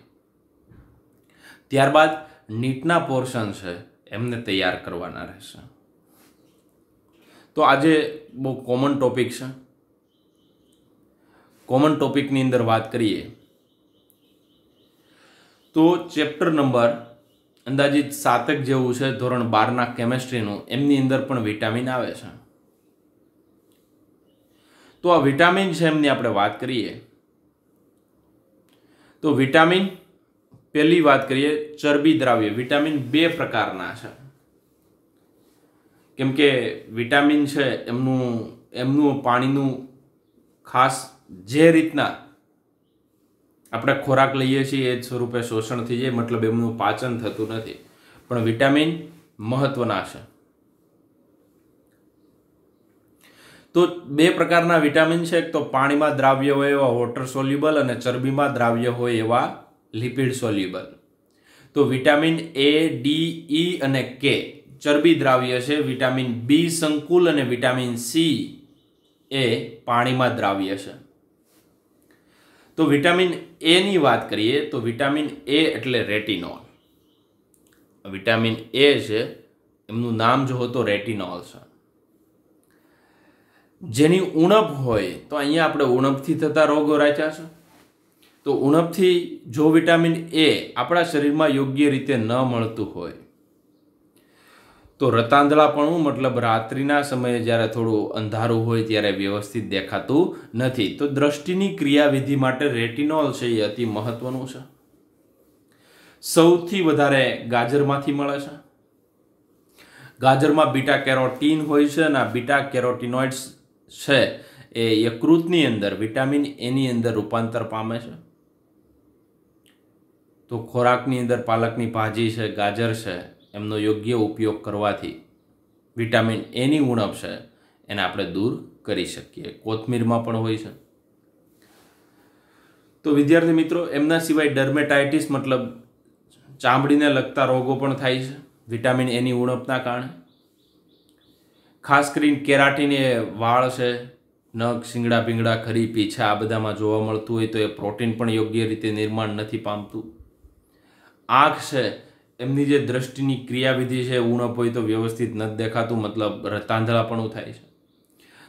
ત્યારબાદ નીટના પોર્શન છે એમને તૈયાર કરવાના રહેશે તો આજે બહુ કોમન ટોપિક છે કોમન ટોપિકની અંદર વાત કરીએ તો ચેપ્ટર નંબર અંદાજિત સાતક જેવું છે ધોરણ બારના કેમેસ્ટ્રીનું એમની અંદર પણ વિટામિન આવે છે તો આ વિટામિન છે એમની આપણે વાત કરીએ તો વિટામિન પહેલી વાત કરીએ ચરબી દ્રાવ્ય વિટામિન બે પ્રકારના છે કેમ કે વિટામિન છે એમનું એમનું પાણીનું ખાસ જે રીતના આપણે ખોરાક લઈએ છીએ એ જ સ્વરૂપે શોષણ થઈ જાય મતલબ એમનું પાચન થતું નથી પણ વિટામિન મહત્વના છે તો બે પ્રકારના વિટામિન છે એક તો પાણીમાં દ્રાવ્ય હોય એવા વોટર સોલ્યુબલ અને ચરબીમાં દ્રાવ્ય હોય એવા લિપિડ સોલ્યુબલ તો vitamin A D E e અને કે ચરબી દ્રાવ્ય છે વિટામિન બી સંકુલ અને વિટામિન સી એ પાણીમાં દ્રાવ્ય છે તો વિટામિન એની વાત કરીએ તો વિટામિન એ એટલે રેટિનોલ વિટામિન એ છે એમનું નામ જો તો રેટિનોલ છે જેની ઉણપ હોય તો અહીંયા આપણે ઉણપથી થતા રોગો રાખ્યા છે તો ઉણપથી જો વિટામિન એ આપણા શરીરમાં યોગ્ય રીતે ન મળતું હોય તો રતાંદળાપણું મતલબ રાત્રિના સમયે જ્યારે થોડું અંધારું હોય ત્યારે વ્યવસ્થિત દેખાતું નથી તો દ્રષ્ટિની ક્રિયાવિધિ માટે રેટિનોલ છે એ અતિ મહત્વનું છે સૌથી વધારે ગાજરમાંથી મળે છે ગાજરમાં બીટા કેરોટીન હોય છે અને આ બીટા કેરોટીનોઇડ્સ છે એ યકૃતની અંદર વિટામિન એની અંદર રૂપાંતર પામે છે તો ખોરાકની અંદર પાલકની ભાજી છે ગાજર છે એમનો યોગ્ય ઉપયોગ કરવાથી વિટામિન એની ઉણપ છે એને આપણે દૂર કરી શકીએ કોથમીરમાં પણ હોય છે તો વિદ્યાર્થી મિત્રો એમના સિવાય ડર્મેટાઇટિસ મતલબ ચામડીને લગતા રોગો પણ થાય છે વિટામિન એની ઉણપના કારણે ખાસ કરીને કેરાટીન એ વાળ છે નખ શિંગડા પીંગડા ખરી પીછા આ બધામાં જોવા મળતું હોય તો એ પ્રોટીન પણ યોગ્ય રીતે નિર્માણ નથી પામતું આંખ છે એમની જે દ્રષ્ટિની ક્રિયાવિધિ છે ઉણપ હોય તો વ્યવસ્થિત નથી દેખાતું મતલબ રતાંધળાપણું થાય છે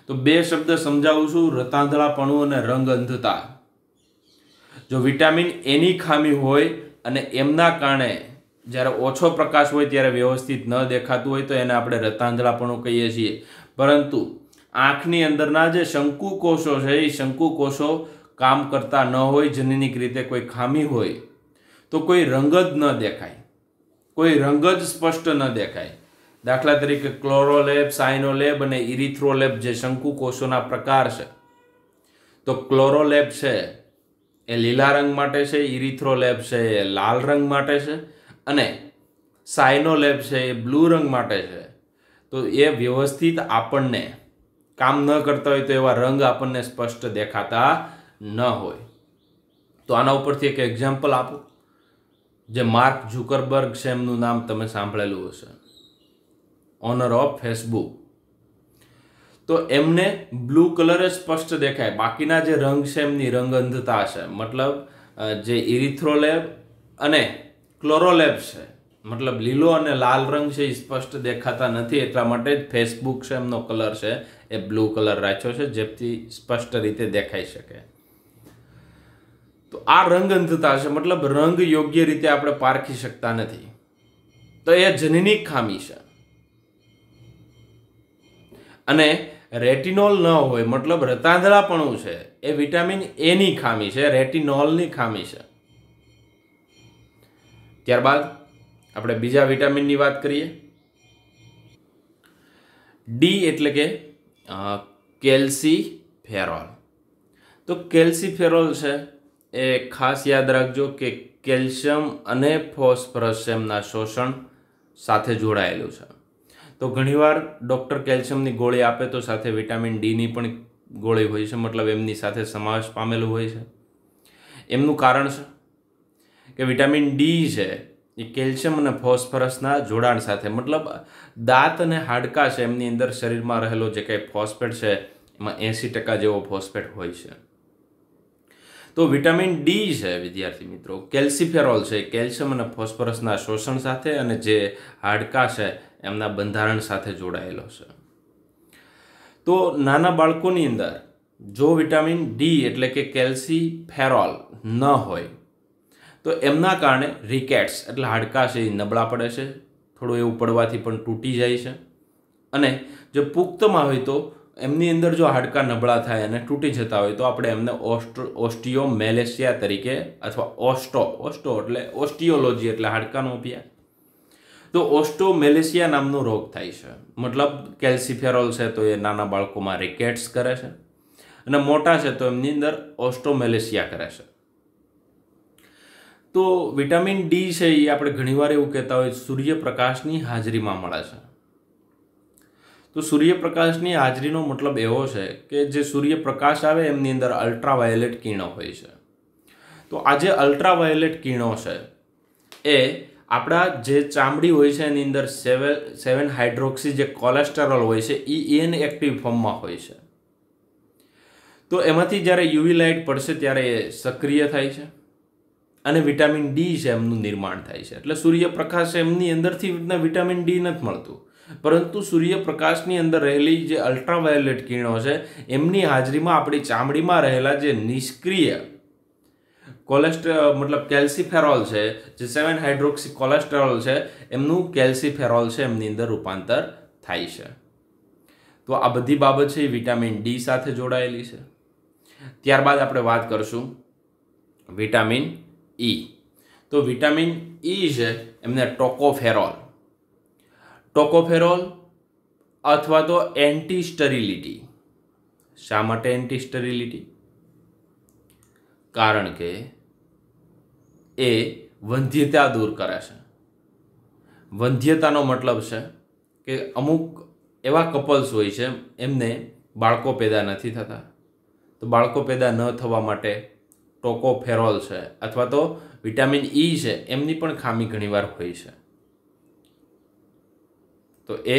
તો બે શબ્દ સમજાવું છું રતાંધળાપણું અને રંગ અંધતા જો વિટામિન એની ખામી હોય અને એમના કારણે જ્યારે ઓછો પ્રકાશ હોય ત્યારે વ્યવસ્થિત ન દેખાતું હોય તો એને આપણે રતાંધળાપણું કહીએ છીએ પરંતુ આંખની અંદરના જે શંકુ કોષો છે એ શંકુ કોષો કામ કરતા ન હોય જનનિક રીતે કોઈ ખામી હોય તો કોઈ રંગ જ ન દેખાય કોઈ રંગ જ સ્પષ્ટ ન દેખાય દાખલા તરીકે ક્લોરોલેબ સાઇનોલેબ અને ઇરિથ્રોલેબ જે શંકુ કોષોના પ્રકાર છે તો ક્લોરોલેબ છે એ લીલા રંગ માટે છે ઇરિથ્રોલેબ છે એ લાલ રંગ માટે છે અને સાઇનોલેબ છે એ બ્લુ રંગ માટે છે તો એ વ્યવસ્થિત આપણને કામ ન કરતા હોય તો એવા રંગ આપણને સ્પષ્ટ દેખાતા ન હોય તો આના ઉપરથી એક એક્ઝામ્પલ આપો જે માર્ક ઝુકરબર્ગ છે એમનું નામ તમે સાંભળેલું હશે ઓનર ઓફ ફેસબુક તો એમને બ્લુ કલર જ સ્પષ્ટ દેખાય બાકીના જે રંગ છે એમની રંગઅંધતા છે મતલબ જે ઇરિથ્રોલેબ અને ક્લોરોલેબ છે મતલબ લીલો અને લાલ રંગ છે એ સ્પષ્ટ દેખાતા નથી એટલા માટે જ ફેસબુક છે એમનો કલર છે એ બ્લુ કલર રાખ્યો છે જેથી સ્પષ્ટ રીતે દેખાઈ શકે તો આ રંગ અંધતા છે મતલબ રંગ યોગ્ય રીતે આપણે પારખી શકતા નથી તો એ જનની ખામી છે અને રેટિનોલ ન હોય મતલબ રતાંધળાપણું છે એ વિટામિન એની ખામી છે રેટિનોલની ખામી છે ત્યારબાદ આપણે બીજા વિટામિનની વાત કરીએ ડી એટલે કે કેલ્સી ફેરોલ તો કેલ્સી ફેરોલ છે એ ખાસ યાદ રાખજો કે કેલ્શિયમ અને ફોસ્ફરસ એમના શોષણ સાથે જોડાયેલું છે તો ઘણીવાર ડૉક્ટર કેલ્શિયમની ગોળી આપે તો સાથે વિટામિન ડીની પણ ગોળી હોય છે મતલબ એમની સાથે સમાવેશ પામેલું હોય છે એમનું કારણ છે કે વિટામિન ડી છે એ કેલ્શિયમ અને ફોસ્ફરસના જોડાણ સાથે મતલબ દાંત અને હાડકા છે એમની અંદર શરીરમાં રહેલો જે કંઈ ફોસ્ફેટ છે એમાં એંસી ટકા જેવો ફોસ્ફેટ હોય છે તો વિટામિન ડી છે વિદ્યાર્થી મિત્રો કેલ્સીફેરોલ છે કેલ્શિયમ અને ફોસ્ફરસના શોષણ સાથે અને જે હાડકા છે એમના બંધારણ સાથે જોડાયેલો છે તો નાના બાળકોની અંદર જો વિટામિન ડી એટલે કે કેલ્સી ફેરોલ ન હોય તો એમના કારણે રિકેટ્સ એટલે હાડકા છે એ નબળા પડે છે થોડું એવું પડવાથી પણ તૂટી જાય છે અને જો પુખ્તમાં હોય તો એમની અંદર જો હાડકા નબળા થાય અને તૂટી જતા હોય તો આપણે એમને ઓસ્ટિયો મેલેશિયા તરીકે અથવા ઓસ્ટો ઓસ્ટો એટલે ઓસ્ટિયોલોજી એટલે હાડકાનો અભ્યાસ તો ઓસ્ટો મેલેશિયા નામનો રોગ થાય છે મતલબ કેલ્સિફેરોલ છે તો એ નાના બાળકોમાં રેકેટ્સ કરે છે અને મોટા છે તો એમની અંદર ઓસ્ટોમેલેશિયા કરે છે તો વિટામિન ડી છે એ આપણે ઘણીવાર એવું કહેતા હોય સૂર્યપ્રકાશની હાજરીમાં મળે છે તો સૂર્યપ્રકાશની હાજરીનો મતલબ એવો છે કે જે સૂર્યપ્રકાશ આવે એમની અંદર અલ્ટ્રાવાયોલેટ કિરણો હોય છે તો આ જે અલ્ટ્રાવાયોલેટ કિરણો છે એ આપણા જે ચામડી હોય છે એની અંદર સેવન સેવન હાઇડ્રોક્સી જે કોલેસ્ટેરોલ હોય છે એ એન એક્ટિવ ફોર્મમાં હોય છે તો એમાંથી જ્યારે યુવી લાઇટ પડશે ત્યારે એ સક્રિય થાય છે અને વિટામિન ડી છે એમનું નિર્માણ થાય છે એટલે સૂર્યપ્રકાશ એમની અંદરથી વિટામિન ડી નથી મળતું પરંતુ સૂર્યપ્રકાશની અંદર રહેલી જે અલ્ટ્રાવાયોલેટ કિરણો છે એમની હાજરીમાં આપણી ચામડીમાં રહેલા જે નિષ્ક્રિય કોલેસ્ટ્રોલ મતલબ કેલ્સીફેરોલ છે જે સેવન હાઇડ્રોક્સી કોલેસ્ટ્રોલ છે એમનું કેલ્સીફેરોલ છે એમની અંદર રૂપાંતર થાય છે તો આ બધી બાબત છે એ વિટામિન ડી સાથે જોડાયેલી છે ત્યારબાદ આપણે વાત કરશું વિટામિન ઈ e. તો વિટામિન ઈ e છે એમને ટોકોફેરોલ ટોકોફેરોલ અથવા તો એન્ટી સ્ટરિલિટી શા માટે એન્ટી સ્ટરિલિટી કારણ કે એ વંધ્યતા દૂર કરે છે વંધ્યતાનો મતલબ છે કે અમુક એવા કપલ્સ હોય છે એમને બાળકો પેદા નથી થતા તો બાળકો પેદા ન થવા માટે ટોકો ફેરોલ છે અથવા તો વિટામિન ઈ છે એમની પણ ખામી ઘણીવાર હોય છે તો એ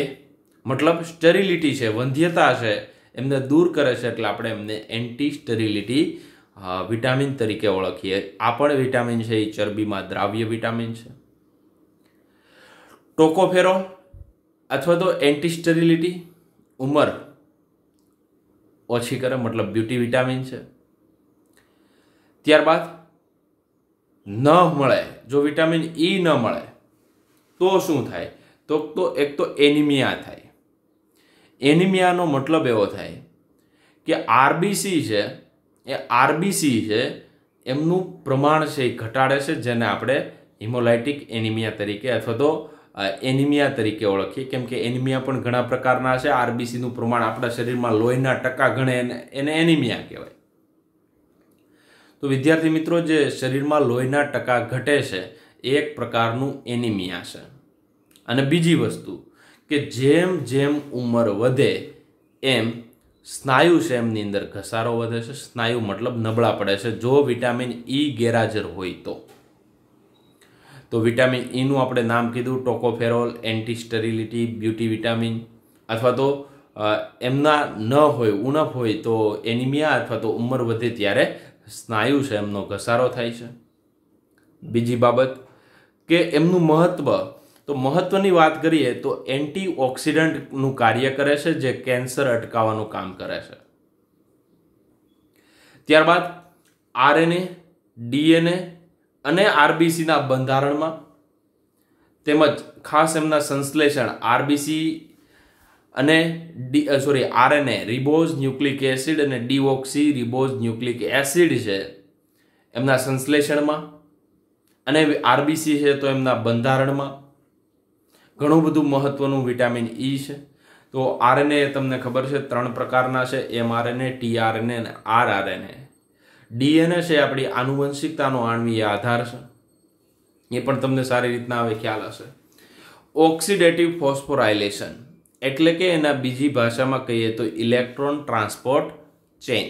મતલબ સ્ટરિલિટી છે વંધ્યતા છે એમને દૂર કરે છે એટલે આપણે એમને એન્ટી સ્ટરિલિટી વિટામિન તરીકે ઓળખીએ આ પણ વિટામિન છે એ ચરબીમાં દ્રાવ્ય વિટામિન છે ટોકોફેરો અથવા તો એન્ટી સ્ટરિલિટી ઉંમર ઓછી કરે મતલબ બ્યુટી વિટામિન છે ત્યારબાદ ન મળે જો વિટામિન ઈ ન મળે તો શું થાય તો તો એક તો એનિમિયા થાય એનિમિયાનો મતલબ એવો થાય કે આરબીસી છે એ આરબીસી છે એમનું પ્રમાણ છે એ ઘટાડે છે જેને આપણે હિમોલાઇટિક એનિમિયા તરીકે અથવા તો એનિમિયા તરીકે ઓળખીએ કેમ કે એનિમિયા પણ ઘણા પ્રકારના છે આરબીસીનું પ્રમાણ આપણા શરીરમાં લોહીના ટકા ગણે એને એનિમિયા કહેવાય તો વિદ્યાર્થી મિત્રો જે શરીરમાં લોહીના ટકા ઘટે છે એ એક પ્રકારનું એનિમિયા છે અને બીજી વસ્તુ કે જેમ જેમ ઉંમર વધે એમ સ્નાયુ શેમની અંદર ઘસારો વધે છે સ્નાયુ મતલબ નબળા પડે છે જો વિટામિન ઈ e ગેરહાજર હોય તો તો વિટામિન ઈનું e આપણે નામ કીધું tocopherol anti sterility beauty vitamin અથવા તો એમના ન હોય ઉણપ હોય તો એનિમિયા અથવા તો ઉંમર વધે ત્યારે સ્નાયુ છે એમનો ઘસારો થાય છે બીજી બાબત કે એમનું મહત્ત્વ તો મહત્ત્વની વાત કરીએ તો એન્ટીઓક્સિડન્ટનું કાર્ય કરે છે જે કેન્સર અટકાવવાનું કામ કરે છે ત્યારબાદ આરએનએ ડીએનએ અને આરબીસીના બંધારણમાં તેમજ ખાસ એમના સંશ્લેષણ આરબીસી અને D sorry RNA ribose nucleic acid અને ડીઓક્સી રિબોઝ ન્યુક્લિક એસિડ છે એમના સંશ્લેષણમાં અને આરબીસી છે તો એમના બંધારણમાં ઘણું બધું મહત્ત્વનું વિટામિન ઈ e છે તો આરએનએ તમને ખબર છે ત્રણ પ્રકારના છે એમઆરએનએ ટીઆરએનએ અને આરઆરએનએ ડીએનએ છે આપણી આનુવંશિકતાનો આણવીય આધાર છે એ પણ તમને સારી રીતના આવે ખ્યાલ હશે ઓક્સિડેટિવ ફોસ્ફોરાઇલેશન એટલે કે એના બીજી ભાષામાં કહીએ તો ઇલેક્ટ્રોન ટ્રાન્સપોર્ટ ચેઇન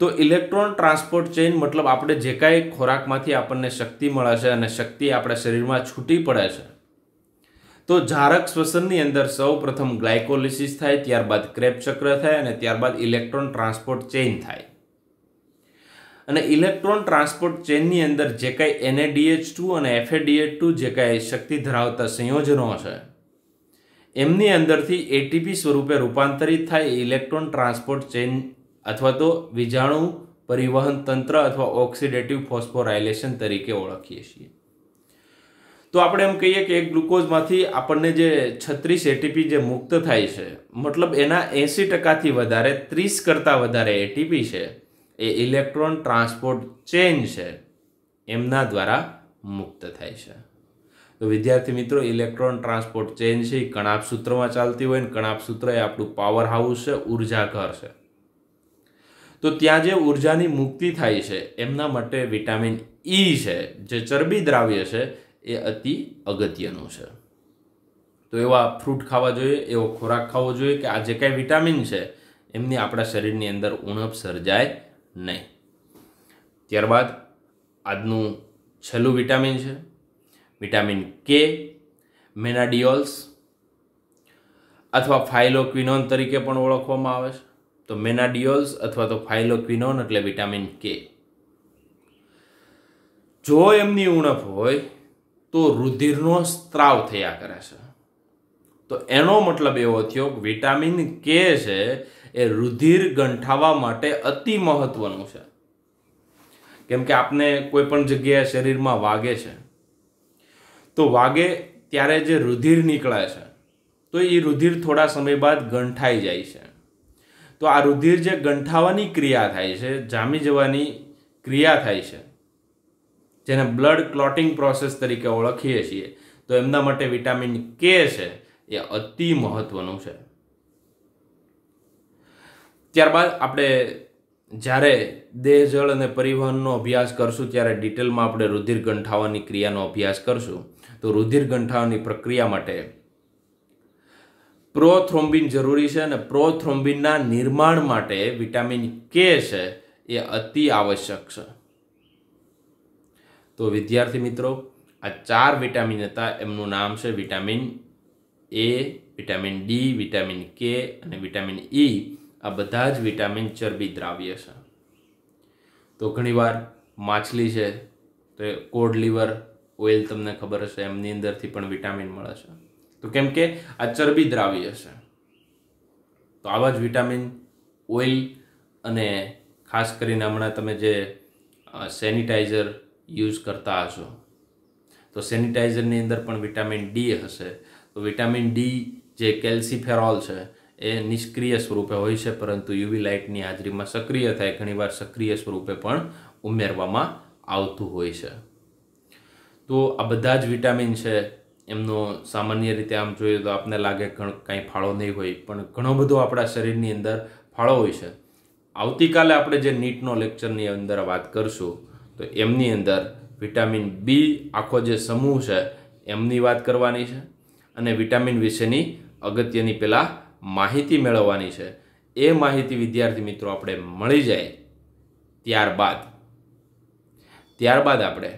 તો ઇલેક્ટ્રોન ટ્રાન્સપોર્ટ ચેઇન મતલબ આપણે જે કાંઈ ખોરાકમાંથી આપણને શક્તિ મળે છે અને શક્તિ આપણા શરીરમાં છૂટી પડે છે તો જારક શ્વસનની અંદર સૌ પ્રથમ ગ્લાયકોલિસિસ થાય ત્યારબાદ ક્રેપ ચક્ર થાય અને ત્યારબાદ ઇલેક્ટ્રોન ટ્રાન્સપોર્ટ ચેઇન થાય અને ઇલેક્ટ્રોન ટ્રાન્સપોર્ટ ચેનની અંદર જે કાંઈ એનએડીએચ ટુ અને એફએડીએચ ટુ જે કાંઈ શક્તિ ધરાવતા સંયોજનો છે એમની અંદરથી એટીપી સ્વરૂપે રૂપાંતરિત થાય ઇલેક્ટ્રોન ટ્રાન્સપોર્ટ ચેન અથવા તો વીજાણુ પરિવહન તંત્ર અથવા ઓક્સિડેટિવ ફોસ્ફોરાઇલેશન તરીકે ઓળખીએ છીએ તો આપણે એમ કહીએ કે એક ગ્લુકોઝમાંથી આપણને જે છત્રીસ એટીપી જે મુક્ત થાય છે મતલબ એના એંસી ટકાથી વધારે ત્રીસ કરતાં વધારે એટીપી છે એ ઇલેક્ટ્રોન ટ્રાન્સપોર્ટ ચેન છે એમના દ્વારા મુક્ત થાય છે તો વિદ્યાર્થી મિત્રો ઇલેક્ટ્રોન ટ્રાન્સપોર્ટ ચેન છે એ કણાપ સૂત્રમાં ચાલતી હોય ને કણાપ સૂત્ર એ આપણું પાવર હાઉસ છે ઉર્જા ઘર છે તો ત્યાં જે ઉર્જાની મુક્તિ થાય છે એમના માટે વિટામિન ઈ છે જે ચરબી દ્રાવ્ય છે એ અતિ અગત્યનું છે તો એવા ફ્રૂટ ખાવા જોઈએ એવો ખોરાક ખાવો જોઈએ કે આ જે કાંઈ વિટામિન છે એમની આપણા શરીરની અંદર ઉણપ સર્જાય નહીં ત્યારબાદ આજનું છેલ્લું વિટામિન છે વિટામિન કે મેનાડિયોલ્સ અથવા ફાઇલોક્વિનોન તરીકે પણ ઓળખવામાં આવે છે તો મેનાડિયોલ્સ અથવા તો ફાઇલોક્વિનોન એટલે વિટામિન કે જો એમની ઉણપ હોય તો રુધિરનો સ્ત્રાવ થયા કરે છે તો એનો મતલબ એવો થયો વિટામિન કે છે એ રુધિર ગંઠાવા માટે અતિ મહત્વનું છે કેમ કે આપને કોઈ પણ જગ્યાએ શરીરમાં વાગે છે તો વાગે ત્યારે જે રુધિર નીકળે છે તો એ રુધિર થોડા સમય બાદ ગંઠાઈ જાય છે તો આ રુધિર જે ગંઠાવાની ક્રિયા થાય છે જામી જવાની ક્રિયા થાય છે જેને બ્લડ ક્લોટિંગ પ્રોસેસ તરીકે ઓળખીએ છીએ તો એમના માટે વિટામિન કે છે એ અતિ મહત્વનું છે ત્યારબાદ આપણે જ્યારે દેહ જળ અને પરિવહનનો અભ્યાસ કરશું ત્યારે ડિટેલમાં આપણે રુધિર ગંઠાવાની ક્રિયાનો અભ્યાસ કરશું તો રુધિર ગંઠાવાની પ્રક્રિયા માટે પ્રોથ્રોમ્બિન જરૂરી છે અને પ્રોથ્રોમ્બિનના નિર્માણ માટે વિટામિન કે છે એ અતિ આવશ્યક છે તો વિદ્યાર્થી મિત્રો આ ચાર વિટામિન હતા એમનું નામ છે vitamin A vitamin D vitamin K અને વિટામિન ઈ e. આ બધા જ વિટામિન ચરબી દ્રાવ્ય છે તો ઘણીવાર માછલી છે તો કોડ લીવર ઓઇલ તમને ખબર હશે એમની અંદરથી પણ વિટામિન મળે છે તો કેમ કે આ ચરબી દ્રાવ્ય છે તો આવા જ વિટામિન ઓઇલ અને ખાસ કરીને હમણાં તમે જે સેનિટાઈઝર યુઝ કરતા હશો તો સેનિટાઈઝરની અંદર પણ વિટામિન ડી હશે તો વિટામિન ડી જે કેલ્સીફેરોલ છે એ નિષ્ક્રિય સ્વરૂપે હોય છે પરંતુ યુવી લાઇટની હાજરીમાં સક્રિય થાય ઘણીવાર સક્રિય સ્વરૂપે પણ ઉમેરવામાં આવતું હોય છે તો આ બધા જ વિટામિન છે એમનો સામાન્ય રીતે આમ જોઈએ તો આપને લાગે કાંઈ ફાળો નહીં હોય પણ ઘણો બધો આપણા શરીરની અંદર ફાળો હોય છે આવતીકાલે આપણે જે નીટનો લેક્ચરની અંદર વાત કરશું તો એમની અંદર વિટામિન બી આખો જે સમૂહ છે એમની વાત કરવાની છે અને વિટામિન વિશેની અગત્યની પહેલાં માહિતી મેળવવાની છે એ માહિતી વિદ્યાર્થી મિત્રો આપણે મળી જાય ત્યારબાદ ત્યારબાદ આપણે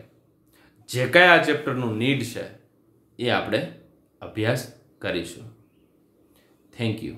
જે કાંઈ આ ચેપ્ટરનું નીડ છે એ આપણે અભ્યાસ કરીશું થેન્ક યુ